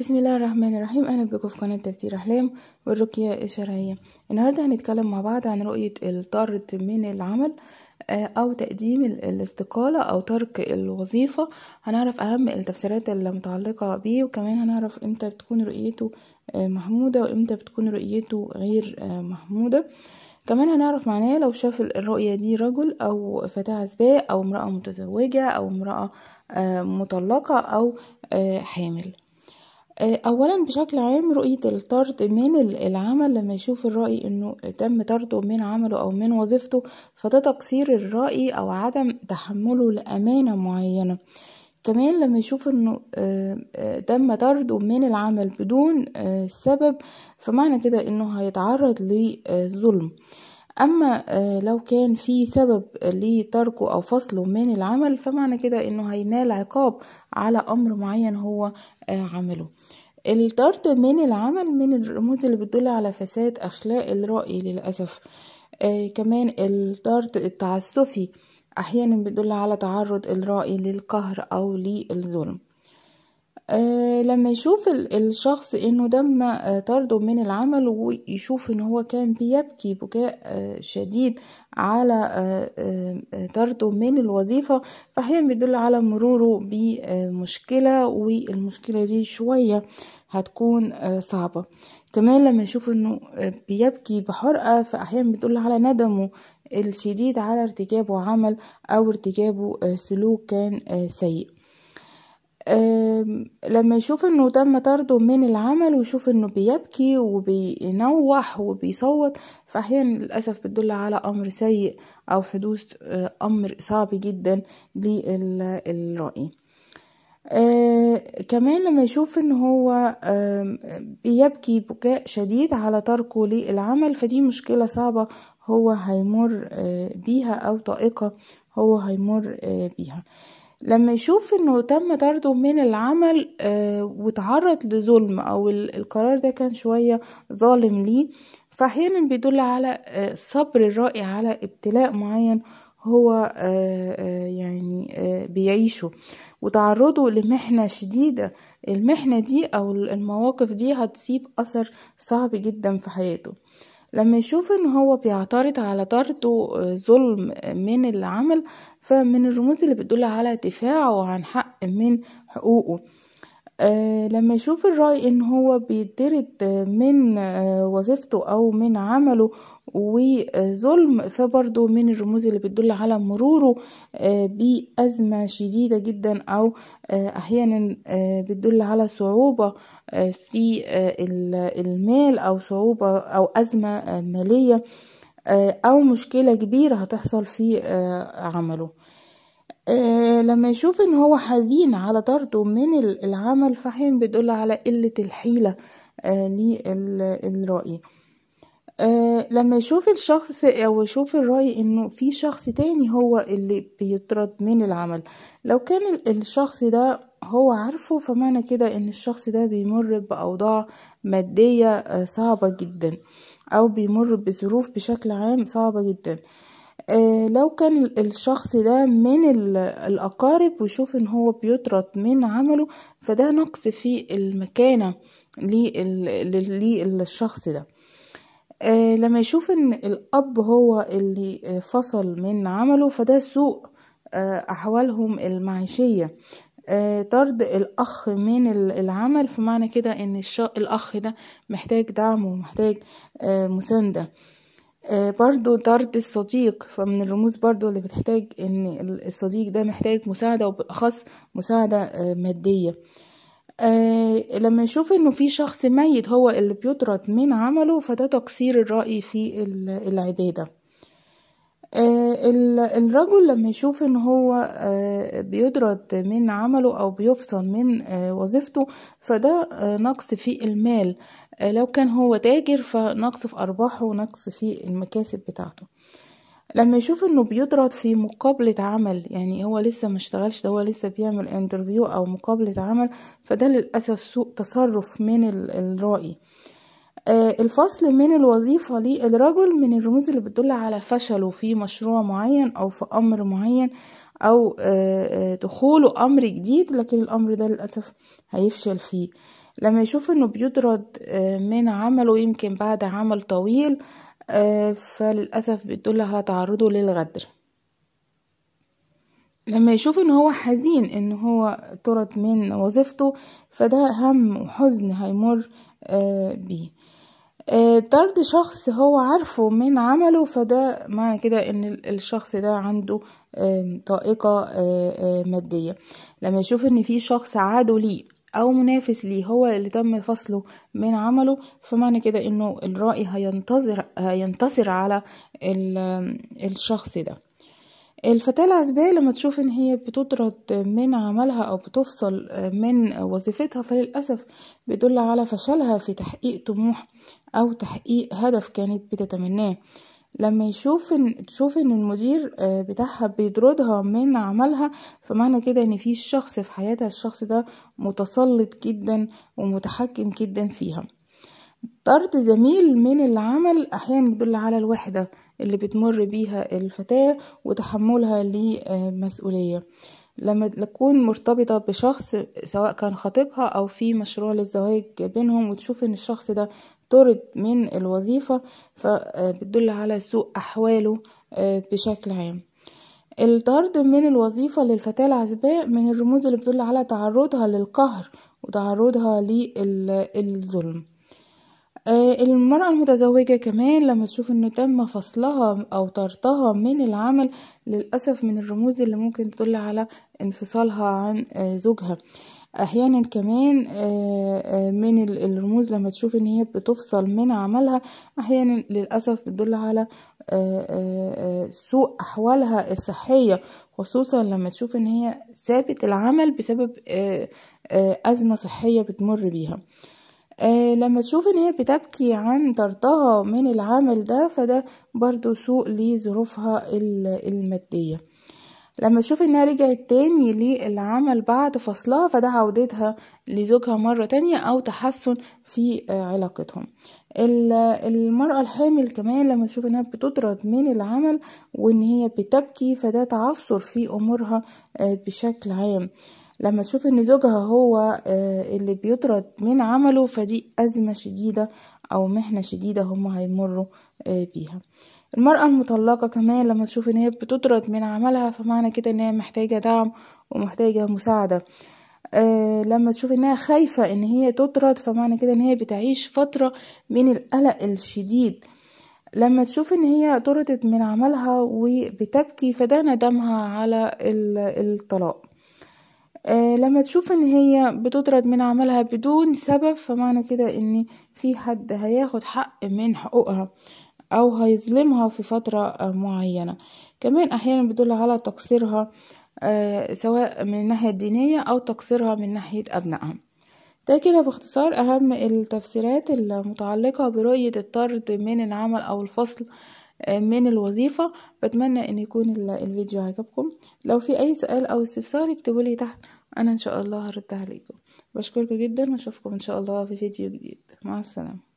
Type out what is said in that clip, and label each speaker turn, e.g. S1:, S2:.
S1: بسم الله الرحمن الرحيم اهلا بكم في قناه تفسير احلام والرقيه الشرعيه النهارده هنتكلم مع بعض عن رؤيه الطرد من العمل آه، او تقديم الاستقاله او ترك الوظيفه هنعرف اهم التفسيرات المتعلقه بيه وكمان هنعرف امتى بتكون رؤيته آه، محموده وامتى بتكون رؤيته غير آه، محموده كمان هنعرف معناه لو شاف الرؤية دي رجل أو فتاة عزباء أو امرأة متزوجة أو امرأة مطلقة أو حامل آه، اولا بشكل عام رؤية الطرد من العمل لما يشوف الرأي انه تم طرده من عمله او من وظيفته فده تقصير الرأي او عدم تحمله لأمانة معينة كمان لما يشوف انه آه، آه، تم طرده من العمل بدون سبب فمعنى كده انه هيتعرض لظلم اما آه، لو كان في سبب لتركه او فصله من العمل فمعنى كده انه هينال عقاب على امر معين هو آه، عمله الطرد من العمل من الرموز اللي بتدل على فساد اخلاق الرأي للاسف آه، كمان الطرد التعسفي احيانا بيدل على تعرض الرأي للقهر او للظلم آه، لما يشوف الشخص انه تم آه، طرده من العمل ويشوف ان هو كان بيبكي بكاء آه، شديد على طرده من الوظيفة فحين بيدل على مروره بمشكلة والمشكلة دي شوية هتكون صعبة كمان لما يشوف انه بيبكي بحرقة فأحيانا بيدل على ندمه الشديد على ارتكابه عمل او ارتكابه سلوك كان سيء لما يشوف انه تم طرده من العمل ويشوف انه بيبكي وبينوح وبيصوت فاحيانا للاسف بتدل على امر سيء او حدوث آه، امر صعب جدا للرأي آه كمان لما يشوف ان هو آه بيبكي بكاء شديد على تركه للعمل فدي مشكلة صعبة هو هيمر آه بيها او طائقة هو هيمر آه بيها آه لما يشوف انه تم طرده من العمل آه، وتعرض لظلم او القرار ده كان شوية ظالم ليه فأحيانا بيدل على الصبر آه، الرائع على ابتلاء معين هو آه، يعني بيعيشه وتعرضه لمحنة شديدة المحنة دي أو المواقف دي هتسيب أثر صعب جدا في حياته لما يشوف ان هو بيعترض على طرده ظلم من العمل فمن الرموز اللي بتدل على دفاعه عن حق من حقوقه آه، لما يشوف الرأي ان هو بيترد من آه، وظيفته او من عمله وظلم فبرضه من الرموز اللي بتدل على مروره آه، بأزمة شديدة جدا أو أحيانا بتدل على صعوبة في المال أو صعوبة أو أزمة مالية أو مشكلة كبيرة هتحصل في عمله آه، لما يشوف ان هو حزين على طرده من العمل فحين بيدل على قلة الحيلة آه، للرأي آه، لما يشوف الشخص او يشوف الرأي انه في شخص تاني هو اللي بيطرد من العمل لو كان الشخص ده هو عارفه فمعنى كده ان الشخص ده بيمر باوضاع مادية صعبة جدا او بيمر بظروف بشكل عام صعبة جدا آه، لو كان الشخص ده من الأقارب ويشوف إن هو بيطرد من عمله فده نقص في المكانة للشخص ده آه، لما يشوف إن الأب هو اللي آه، فصل من عمله فده سوء أحوالهم المعيشية طرد الأخ من العمل فمعنى كده إن الأخ ده محتاج دعم ومحتاج مساندة آه، برضو طرد الصديق فمن الرموز برضو اللي بتحتاج ان الصديق ده محتاج مساعدة وبالأخص مساعدة آه، مادية آه، لما يشوف انه في شخص ميت هو اللي بيطرد من عمله فده تقصير الرأي في العبادة آه، الرجل لما يشوف ان هو آه، بيطرد من عمله او بيفصل من آه، وظيفته فده نقص في المال لو كان هو تاجر فنقص في ارباحه ونقص في المكاسب بتاعته لما يشوف انه بيدرد في مقابلة عمل يعني هو لسه ما اشتغلش ده هو لسه بيعمل انترفيو او مقابلة عمل فده للأسف سوء تصرف من الرائي آه، الفصل من الوظيفة للرجل من الرموز اللي بتدل على فشله في مشروع معين أو في أمر معين أو آه، آه، دخوله أمر جديد لكن الأمر ده للأسف هيفشل فيه لما يشوف إنه بيطرد من عمله يمكن بعد عمل طويل فللأسف بتدل على تعرضه للغدر لما يشوف ان هو حزين ان هو طرد من وظيفته فده هم وحزن هيمر بيه آه، طرد شخص هو عارفه من عمله فده معنى كده ان الشخص ده عنده طائقة آه، آه، مادية لما يشوف ان في شخص عادو ليه او منافس ليه هو اللي تم فصله من عمله فمعنى كده انه الرأي هينتظر هينتصر على الشخص ده الفتاة العزباء لما تشوف ان هي بتطرد من عملها او بتفصل من وظيفتها فللأسف بيدل على فشلها في تحقيق طموح او تحقيق هدف كانت بتتمناه لما يشوف ان تشوف ان المدير آه، بتاعها بيطردها من عملها فمعنى كده ان في شخص في حياتها الشخص ده متسلط جدا ومتحكم جدا فيها طرد زميل من العمل احيانا بيدل على الوحده اللي بتمر بيها الفتاة وتحملها لمسؤولية لما تكون مرتبطة بشخص سواء كان خطيبها أو في مشروع للزواج بينهم وتشوف إن الشخص ده طرد من الوظيفة فبتدل آه، على سوء أحواله آه، بشكل عام الطرد من الوظيفة للفتاة العزباء من الرموز اللي بتدل على تعرضها للقهر وتعرضها للظلم آه، المرأة المتزوجة كمان لما تشوف انه تم فصلها او طردها من العمل للأسف من الرموز اللي ممكن تدل على انفصالها عن آه، زوجها احيانا كمان آه، من الرموز لما تشوف ان هي بتفصل من عملها احيانا للاسف بتدل على سوء احوالها الصحيه خصوصا لما تشوف ان هي سابت العمل بسبب ازمه صحيه بتمر بيها آه، لما تشوف ان هي بتبكي عن طردها من العمل ده فده برضو سوء لظروفها المادية لما تشوف انها رجعت تاني للعمل بعد فصلها فده عودتها لزوجها مرة تانية او تحسن في آه، علاقتهم المرأة الحامل كمان لما تشوف انها بتطرد من العمل وان هي بتبكي فده تعثر في امورها آه، بشكل عام لما تشوف ان زوجها هو آه، اللي بيطرد من عمله فدي أزمة شديدة أو محنة شديدة هم هيمروا آه، بيها المرأة المطلقة كمان لما تشوف ان هي بتطرد من عملها فمعنى كده ان هي محتاجة دعم ومحتاجة مساعدة آه لما تشوف انها خايفة ان هي تطرد فمعنى كده ان هي بتعيش فترة من القلق الشديد لما تشوف ان هي طردت من عملها وبتبكي فده ندمها على الطلاق آه، لما تشوف ان هي بتطرد من عملها بدون سبب فمعنى كده ان في حد هياخد حق من حقوقها او هيظلمها في فترة آه، معينة كمان احيانا بيدل على تقصيرها آه، سواء من الناحية الدينية او تقصيرها من ناحية ابنائها ده كده باختصار اهم التفسيرات المتعلقة برؤية الطرد من العمل او الفصل آه، من الوظيفة بتمنى ان يكون الفيديو عجبكم لو في اي سؤال او استفسار اكتبولي تحت انا ان شاء الله هرد عليكم بشكركم جدا واشوفكم ان شاء الله في فيديو جديد مع السلامة